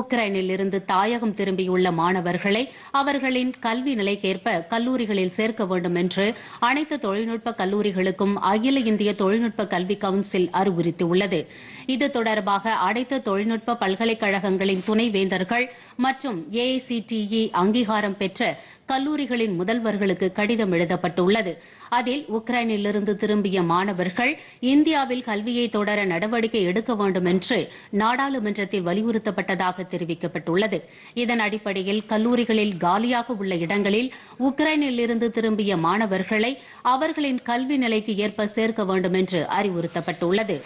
உக்ரைனில் இருந்து தாயகம் திரும்பியுள்ள மாணவர்களை அவர்களின் கல்வி நிலைக்கேற்ப கல்லூரிகளில் சேர்க்க வேண்டும் என்று அனைத்து தொழில்நுட்ப கல்லூரிகளுக்கும் அகில இந்திய தொழில்நுட்ப கல்வி கவுன்சில் அறிவுறுத்தியுள்ளது இது தொடர்பாக அனைத்து தொழில்நுட்ப பல்கலைக்கழகங்களின் துணைவேந்தர்கள் மற்றும் ஏஐசிடிஇ அங்கீகாரம் பெற்ற கல்லூரிகளின் முதல்வர்களுக்கு கடிதம் எழுதப்பட்டுள்ளது அதில் உக்ரைனிலிருந்து திரும்பிய மாணவர்கள் இந்தியாவில் கல்வியை தொடர நடவடிக்கை எடுக்க வேண்டும் என்று நாடாளுமன்றத்தில் வலியுறுத்தப்பட்டதாக தெரிவிக்கப்பட்டுள்ளது இதன் அடிப்படையில் கல்லூரிகளில் காலியாக உள்ள இடங்களில் உக்ரைனிலிருந்து திரும்பிய மாணவர்களை அவர்களின் கல்வி நிலைக்கு ஏற்ப சேர்க்க வேண்டும் என்று அறிவுறுத்தப்பட்டுள்ளது